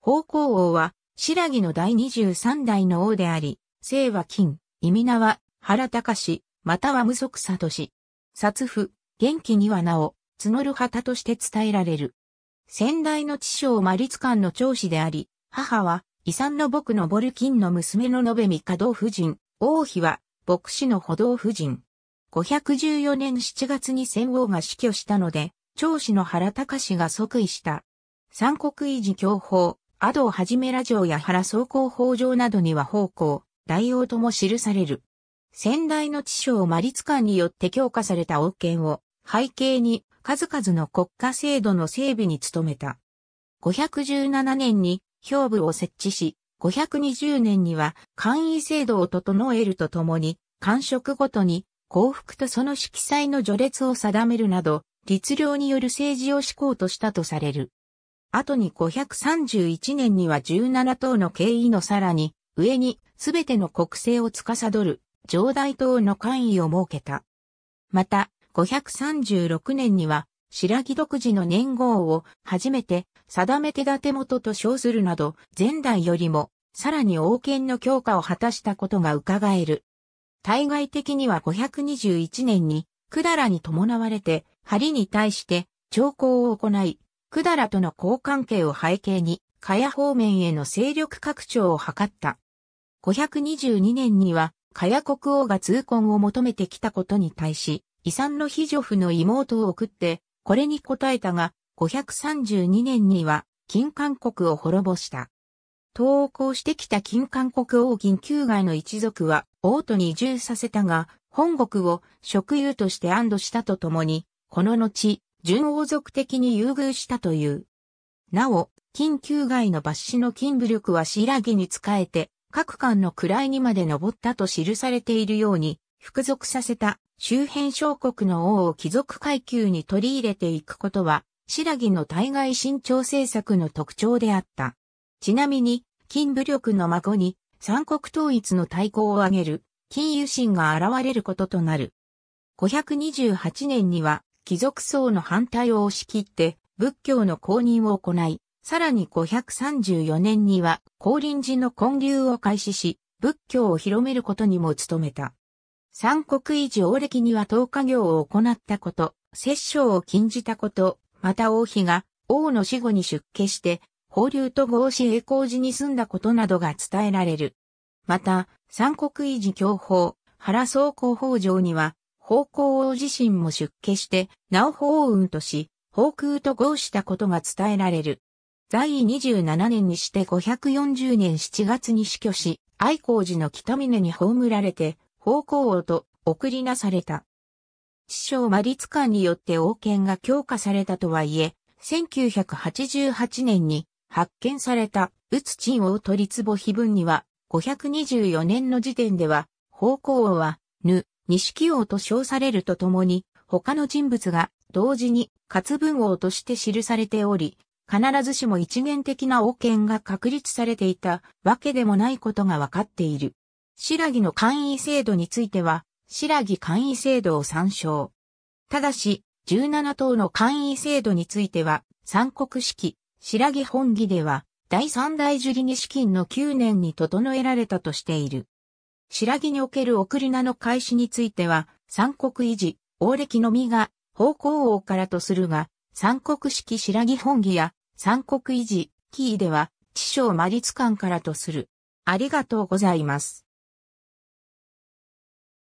方向王は、白木の第23代の王であり、姓は金、意味名は原隆氏、または無足里氏。殺父、元気にはなお、募る旗として伝えられる。先代の知将魔律官の長子であり、母は、遺産の僕のボルキンの娘の延美稼働夫人、王妃は、牧師の歩道夫人。514年7月に戦王が死去したので、長子の原隆氏が即位した。三国維持教法。アドをはじめラジオや原総工法上などには方向、大王とも記される。先代の知性魔律官によって強化された王権を背景に数々の国家制度の整備に努めた。517年に兵部を設置し、520年には簡易制度を整えるとともに、官職ごとに幸福とその色彩の序列を定めるなど、律令による政治を施行としたとされる。後に531年には17党の経緯のさらに、上に全ての国政を司る、上大党の官位を設けた。また、536年には、白木独自の年号を初めて定め手立て元と称するなど、前代よりもさらに王権の強化を果たしたことが伺える。対外的には521年に、くだらに伴われて、針に対して、朝貢を行い、ダラとの好関係を背景に、カヤ方面への勢力拡張を図った。522年には、カヤ国王が通婚を求めてきたことに対し、遺産の非女夫の妹を送って、これに応えたが、532年には、金韓国を滅ぼした。投降してきた金韓国王銀旧外の一族は、王都に移住させたが、本国を職有として安堵したとともに、この後、準王族的に優遇したという。なお、緊急外の抜歯の金武力は白木に仕えて、各館の位にまで登ったと記されているように、服属させた周辺小国の王を貴族階級に取り入れていくことは、白木の対外新長政策の特徴であった。ちなみに、金武力の孫に、三国統一の対抗を挙げる、金融心が現れることとなる。528年には、貴族層の反対を押し切って仏教の公認を行い、さらに534年には降臨寺の建立を開始し、仏教を広めることにも努めた。三国維持王暦には投下業を行ったこと、摂政を禁じたこと、また王妃が王の死後に出家して、法流と合子栄光寺に住んだことなどが伝えられる。また、三国維持教法、原総広法上には、方向王自身も出家して、なお法運とし、法空と合したことが伝えられる。在位27年にして540年7月に死去し、愛光寺の北峰に葬られて、方向王と送りなされた。師匠魔律官によって王権が強化されたとはいえ、1988年に発見された宇津鎮王取壺碑文には、524年の時点では、方向王は、ぬ、錦王と称されるとともに、他の人物が同時に活文王として記されており、必ずしも一元的な王権が確立されていたわけでもないことがわかっている。白木の簡易制度については、白木簡易制度を参照。ただし、17党の簡易制度については、三国式、白木本義では、第三大樹里に資金の9年に整えられたとしている。白木における送り名の開始については、三国維持、王暦のみが、方向王からとするが、三国式白木本義や、三国維持、キーでは、地匠魔律官からとする。ありがとうございます。